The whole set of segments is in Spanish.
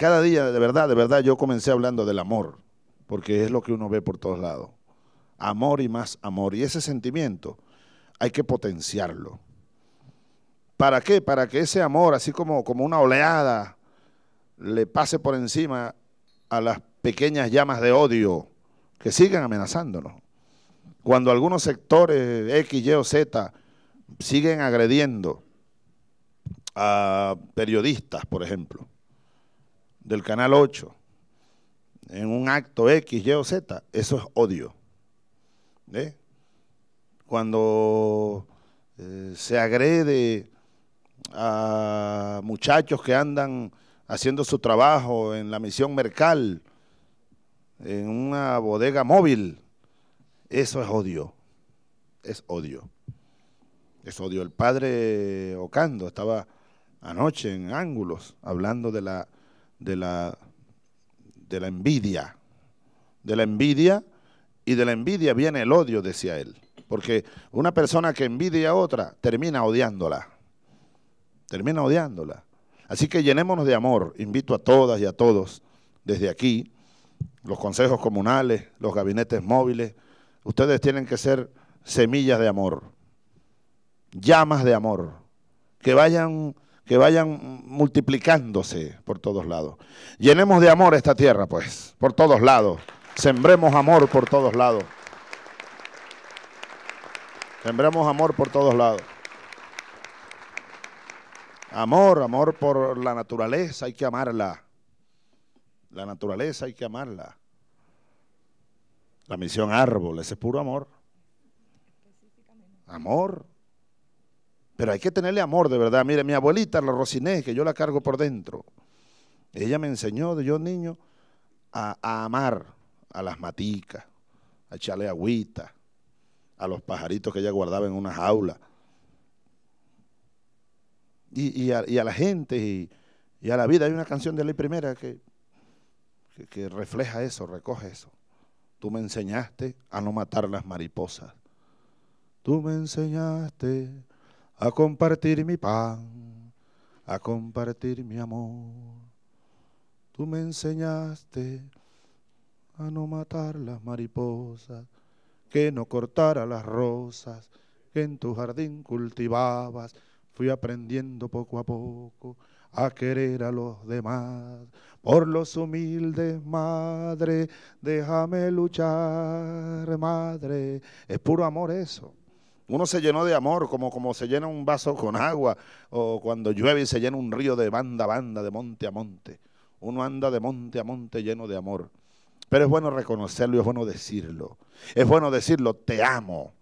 cada día, de verdad, de verdad, yo comencé hablando del amor, porque es lo que uno ve por todos lados. Amor y más amor. Y ese sentimiento hay que potenciarlo. ¿Para qué? Para que ese amor, así como, como una oleada, le pase por encima a las pequeñas llamas de odio que siguen amenazándonos. Cuando algunos sectores X, Y o Z siguen agrediendo a periodistas, por ejemplo, del Canal 8 en un acto X, Y o Z, eso es odio. Cuando eh, se agrede a muchachos que andan haciendo su trabajo en la misión Mercal, en una bodega móvil, eso es odio, es odio. Es odio. El padre Ocando estaba anoche en Ángulos hablando de la de la, de la envidia. De la envidia y de la envidia viene el odio, decía él. Porque una persona que envidia a otra termina odiándola. Termina odiándola. Así que llenémonos de amor. Invito a todas y a todos desde aquí, los consejos comunales, los gabinetes móviles. Ustedes tienen que ser semillas de amor, llamas de amor, que vayan que vayan multiplicándose por todos lados. Llenemos de amor esta tierra, pues, por todos lados. Sembremos amor por todos lados. Sembremos amor por todos lados. Amor, amor por la naturaleza, hay que amarla. La naturaleza hay que amarla. La misión árbol, ese es puro amor. Amor. Pero hay que tenerle amor de verdad. Mire, mi abuelita, la rociné que yo la cargo por dentro, ella me enseñó de yo niño a, amar a las maticas, a echarle agüita, a los pajaritos que ella guardaba en una jaula. Y, a, la gente y, a la vida. Hay una canción de Ley Primera que, que refleja eso, recoge eso. Tú me enseñaste a no matar las mariposas. Tú me enseñaste a compartir mi pan, a compartir mi amor. Tú me enseñaste a no matar las mariposas, que no cortara las rosas que en tu jardín cultivabas. Fui aprendiendo poco a poco a querer a los demás. Por los humildes, madre, déjame luchar, madre. Es puro amor eso uno se llenó de amor, como, como se llena un vaso con agua, o cuando llueve y se llena un río de banda a banda, de monte a monte. Uno anda de monte a monte lleno de amor. Pero es bueno reconocerlo y es bueno decirlo. Es bueno decirlo, te amo,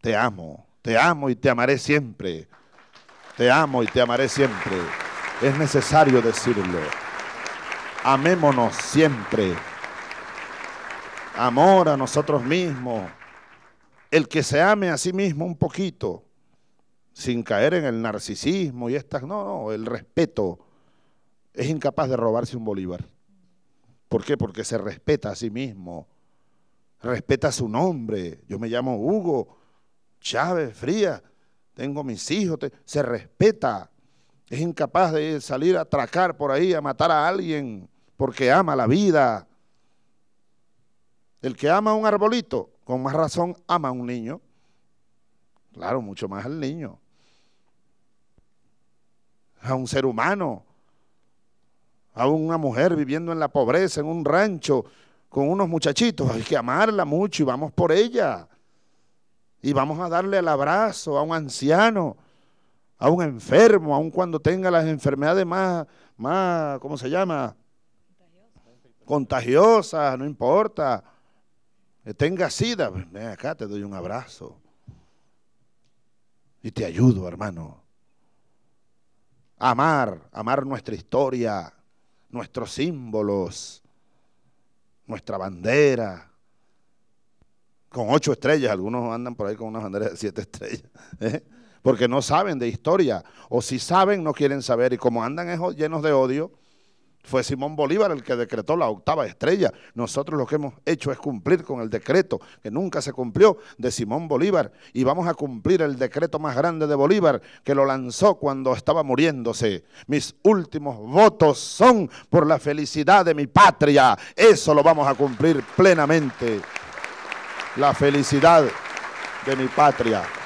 te amo, te amo y te amaré siempre. Te amo y te amaré siempre. Es necesario decirlo. Amémonos siempre. Amor a nosotros mismos el que se ame a sí mismo un poquito, sin caer en el narcisismo y estas, no, no, el respeto, es incapaz de robarse un bolívar. ¿Por qué? Porque se respeta a sí mismo, respeta su nombre. Yo me llamo Hugo Chávez Frías, tengo mis hijos, se respeta. Es incapaz de salir a atracar por ahí, a matar a alguien, porque ama la vida. El que ama un arbolito, con más razón ama a un niño. Claro, mucho más al niño. A un ser humano. A una mujer viviendo en la pobreza, en un rancho, con unos muchachitos. Hay que amarla mucho y vamos por ella. Y vamos a darle el abrazo a un anciano, a un enfermo, aun cuando tenga las enfermedades más, más ¿cómo se llama? Contagiosas, Contagiosas no importa eh, tenga sida, pues, ven acá, te doy un abrazo. Y te ayudo, hermano. Amar, amar nuestra historia, nuestros símbolos, nuestra bandera. Con ocho estrellas, algunos andan por ahí con una bandera de siete estrellas. ¿eh? Porque no saben de historia. O si saben, no quieren saber. Y como andan llenos de odio, fue Simón Bolívar el que decretó la octava estrella. Nosotros lo que hemos hecho es cumplir con el decreto que nunca se cumplió de Simón Bolívar. Y vamos a cumplir el decreto más grande de Bolívar que lo lanzó cuando estaba muriéndose. Mis últimos votos son por la felicidad de mi patria. Eso lo vamos a cumplir plenamente. La felicidad de mi patria.